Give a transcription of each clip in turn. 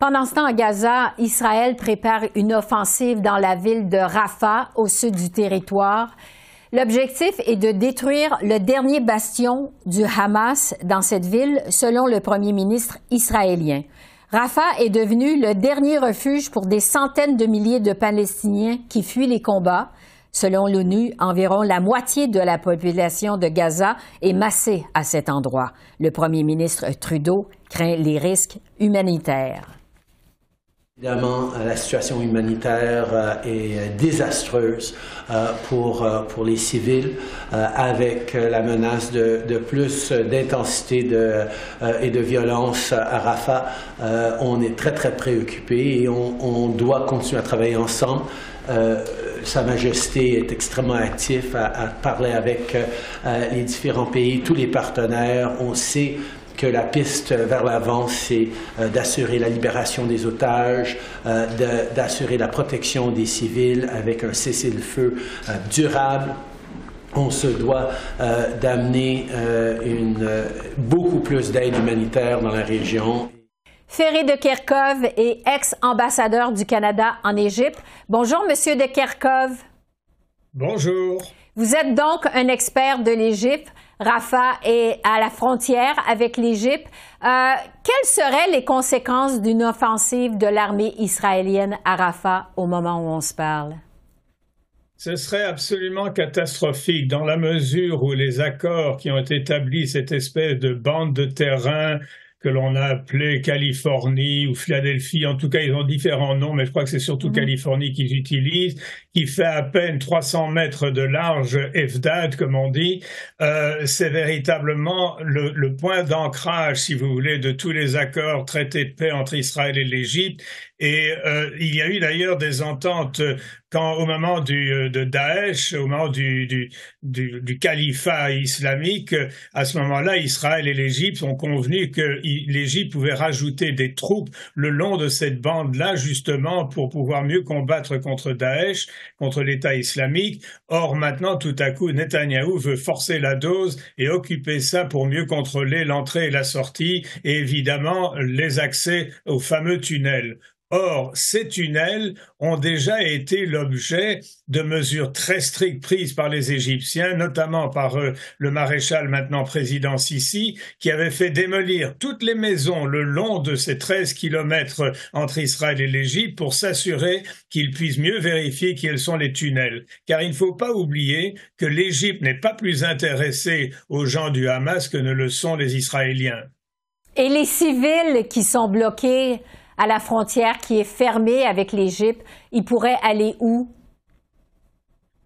Pendant ce temps, à Gaza, Israël prépare une offensive dans la ville de Rafah, au sud du territoire. L'objectif est de détruire le dernier bastion du Hamas dans cette ville, selon le premier ministre israélien. Rafah est devenu le dernier refuge pour des centaines de milliers de Palestiniens qui fuient les combats. Selon l'ONU, environ la moitié de la population de Gaza est massée à cet endroit. Le premier ministre Trudeau craint les risques humanitaires. Évidemment, euh, la situation humanitaire euh, est euh, désastreuse pour, pour les civils, avec la menace de, de plus d'intensité de, et de violence à Rafah. On est très, très préoccupés et on, doit continuer à travailler ensemble. Sa Majesté est extrêmement actif à, parler avec les différents pays, tous les partenaires. On sait que la piste vers l'avant, c'est euh, d'assurer la libération des otages, euh, d'assurer la protection des civils avec un cessez-le-feu euh, durable. On se doit d'amener beaucoup plus d'aide humanitaire dans la région. Ferré de Kerkov est ex-ambassadeur du Canada en Égypte. Bonjour, Monsieur de Kerkov. Bonjour. Vous êtes donc un expert de l'Égypte. Rafah est à la frontière avec l'Égypte. Euh, quelles seraient les conséquences d'une offensive de l'armée israélienne à Rafah au moment où on se parle? Ce serait absolument catastrophique dans la mesure où les accords qui ont établi cette espèce de bande de terrain que l'on a appelé Californie ou Philadelphie, en tout cas ils ont différents noms, mais je crois que c'est surtout mm. Californie qu'ils utilisent, qui fait à peine 300 mètres de large, FDAD comme on dit, euh, c'est véritablement le, le point d'ancrage, si vous voulez, de tous les accords traités de paix entre Israël et l'Égypte, et euh, il y a eu d'ailleurs des ententes euh, quand au moment du, euh, de Daesh, au moment du, du califat islamique, à ce moment-là, Israël et l'Égypte ont convenu que l'Égypte pouvait rajouter des troupes le long de cette bande-là, justement, pour pouvoir mieux combattre contre Daesh, contre l'État islamique. Or, maintenant, tout à coup, Netanyahou veut forcer la dose et occuper ça pour mieux contrôler l'entrée et la sortie et évidemment les accès au fameux tunnel Or, ces tunnels ont déjà été l'objet de mesures très strictes prises par les Égyptiens, notamment par euh, le maréchal maintenant président Sisi, qui avait fait démolir toutes les maisons le long de ces 13 kilomètres euh, entre Israël et l'Égypte pour s'assurer qu'ils puissent mieux vérifier quels sont les tunnels. Car il ne faut pas oublier que l'Égypte n'est pas plus intéressée aux gens du Hamas que ne le sont les Israéliens. Et les civils qui sont bloqués à la frontière qui est fermée avec l'Égypte, il pourrait aller où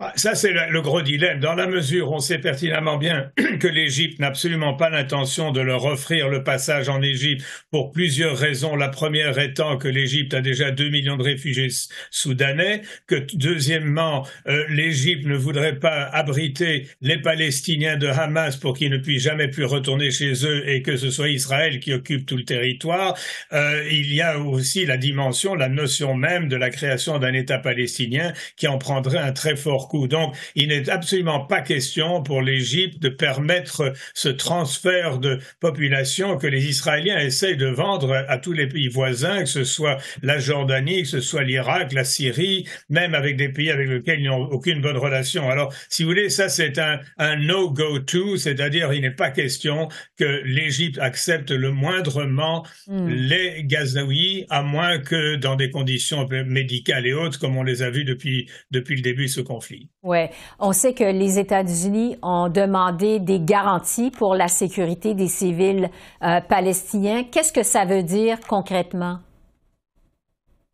ah, ça, c'est le, gros dilemme. Dans la mesure où on sait pertinemment bien que l'Égypte n'a absolument pas l'intention de leur offrir le passage en Égypte pour plusieurs raisons. La première étant que l'Égypte a déjà 2 millions de réfugiés soudanais, que deuxièmement, euh, l'Égypte ne voudrait pas abriter les Palestiniens de Hamas pour qu'ils ne puissent jamais plus retourner chez eux et que ce soit Israël qui occupe tout le territoire. Euh, il y a aussi la dimension, la notion même de la création d'un État palestinien qui en prendrait un très fort donc, il n'est absolument pas question pour l'Égypte de permettre ce transfert de population que les Israéliens essayent de vendre à tous les pays voisins, que ce soit la Jordanie, que ce soit l'Irak, la Syrie, même avec des pays avec lesquels ils n'ont aucune bonne relation. Alors, si vous voulez, ça c'est un, no-go-to, c'est-à-dire il n'est pas question que l'Égypte accepte le moindrement hmm. les Gazaouis, à moins que dans des conditions médicales et autres, comme on les a vues depuis, depuis le début de ce conflit. Oui. On sait que les États-Unis ont demandé des garanties pour la sécurité des civils euh, palestiniens. Qu'est-ce que ça veut dire concrètement?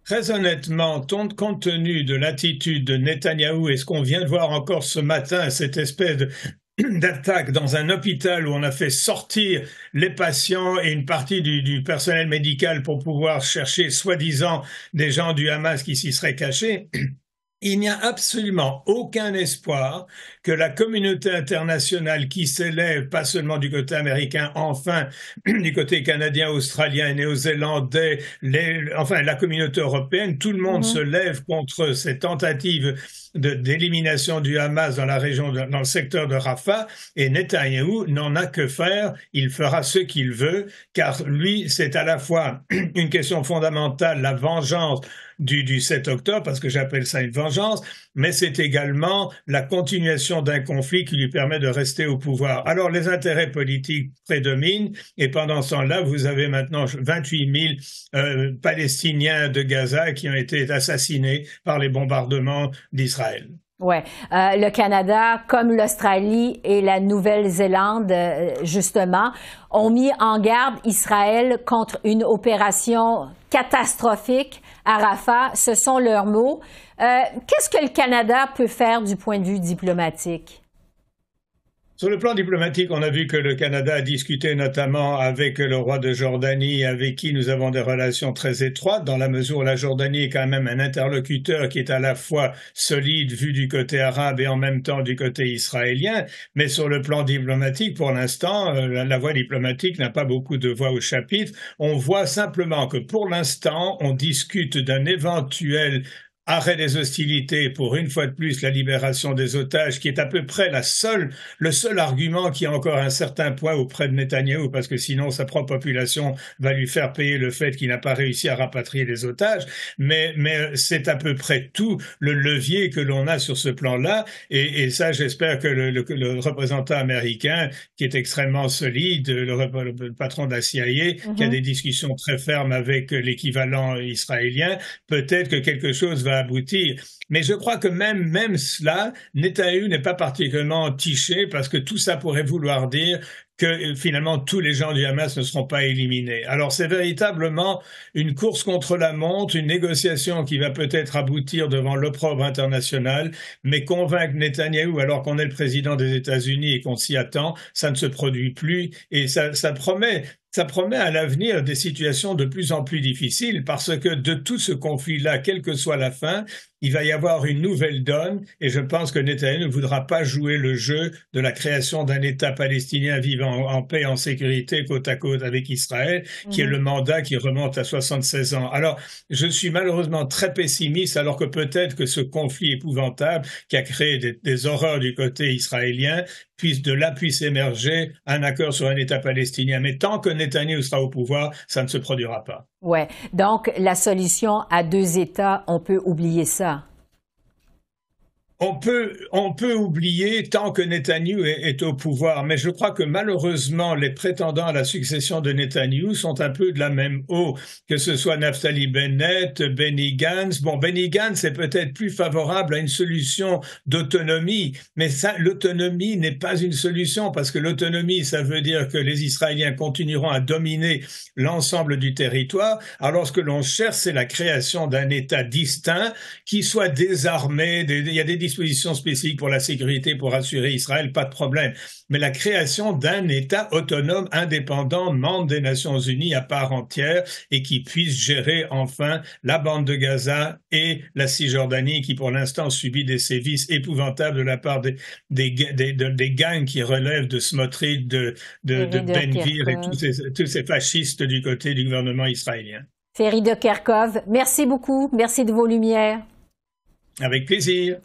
Très honnêtement, compte tenu de l'attitude de Netanyahou et ce qu'on vient de voir encore ce matin, cette espèce d'attaque dans un hôpital où on a fait sortir les patients et une partie du personnel médical pour pouvoir chercher soi-disant des gens du Hamas qui s'y seraient cachés. il n'y a absolument aucun espoir que la communauté internationale qui s'élève, pas seulement du côté américain, enfin du côté canadien, australien, néo-zélandais, enfin la communauté européenne, tout le monde mhm. se lève contre ces tentatives d'élimination du Hamas dans la région, dans le secteur de Rafah, et Netanyahu n'en a que faire, il fera ce qu'il veut, car lui, c'est à la fois une question fondamentale, la vengeance, du, 7 octobre, parce que j'appelle ça une vengeance, mais c'est également la continuation d'un conflit qui lui permet de rester au pouvoir. Alors les intérêts politiques prédominent, et pendant ce temps-là, vous avez maintenant 28 000 euh, Palestiniens de Gaza qui ont été assassinés par les bombardements d'Israël. ouais euh, le Canada, comme l'Australie et la Nouvelle-Zélande, euh, justement, ont mis en garde Israël contre une opération catastrophique Arafat, Ce sont leurs mots. Euh, qu'est-ce que le Canada peut faire du point de vue diplomatique? Sur le plan diplomatique, on a vu que le Canada a discuté notamment avec le roi de Jordanie, avec qui nous avons des relations très étroites, dans la mesure où la Jordanie est quand même un interlocuteur qui est à la fois solide vu du côté arabe et en même temps du côté israélien. Mais sur le plan diplomatique, pour l'instant, euh, la, voie diplomatique n'a pas beaucoup de voix au chapitre. On voit simplement que pour l'instant, on discute d'un éventuel arrêt des hostilités pour une fois de plus la libération des otages, qui est à peu près la seule, le seul argument qui a encore un certain poids auprès de Netanyahou, parce que sinon sa propre population va lui faire payer le fait qu'il n'a pas réussi à rapatrier les otages. Mais, mais euh, c'est à peu près tout le levier que l'on a sur ce plan-là. Et, ça, j'espère que le, représentant américain, qui est extrêmement solide, le, patron de qui a mhm. des discussions très fermes avec l'équivalent israélien, peut-être que quelque chose va aboutir. Mais je crois que même, même cela, Netanyahu n'est pas particulièrement tiché parce que tout ça pourrait vouloir dire que finalement tous les gens du Hamas ne seront pas éliminés. Alors c'est véritablement une course contre la montre, une négociation qui va peut-être aboutir devant l'opprobre international, mais convaincre Netanyahou alors qu'on est le président des États-Unis et qu'on s'y attend, ça ne se produit plus et ça, ça promet ça promet à l'avenir des situations de plus en plus difficiles parce que de tout ce conflit-là, quelle que soit la fin, il va y avoir une nouvelle donne et je pense que Netanyahu ne voudra pas jouer le jeu de la création d'un État palestinien vivant en paix, en sécurité, côte à côte avec Israël, qui est mhm. le mandat qui remonte à 76 ans. Alors, je suis malheureusement très pessimiste, alors que peut-être que ce conflit épouvantable qui a créé des, des horreurs du côté israélien puisse de là puisse émerger un accord sur un État palestinien. Mais tant que Netanyahu sera au pouvoir, ça ne se produira pas. Ouais. Donc, la solution à deux États, on peut oublier ça on peut, on peut oublier tant que Netanyahu est, au pouvoir, mais je crois que malheureusement, les prétendants à la succession de Netanyahu sont un peu de la même eau, que ce soit Naftali Bennett, Benny Gantz. Bon, Benny Gantz est peut-être plus favorable à une solution d'autonomie, mais l'autonomie n'est pas une solution, parce que l'autonomie, ça veut dire que les Israéliens continueront à dominer l'ensemble du territoire, alors ce que l'on cherche, c'est la création d'un État distinct qui soit désarmé. il y a des dispositions spécifiques pour la sécurité pour assurer Israël, pas de problème. Mais la création d'un État autonome, indépendant, membre des Nations Unies à part entière et qui puisse gérer enfin la bande de Gaza et la Cisjordanie qui pour l'instant subit des sévices épouvantables de la part des, gangs qui relèvent de Smotry, de, de, et tous ces, fascistes du côté du gouvernement israélien. Ferry de Kerkov, merci beaucoup, merci de vos lumières. Avec plaisir.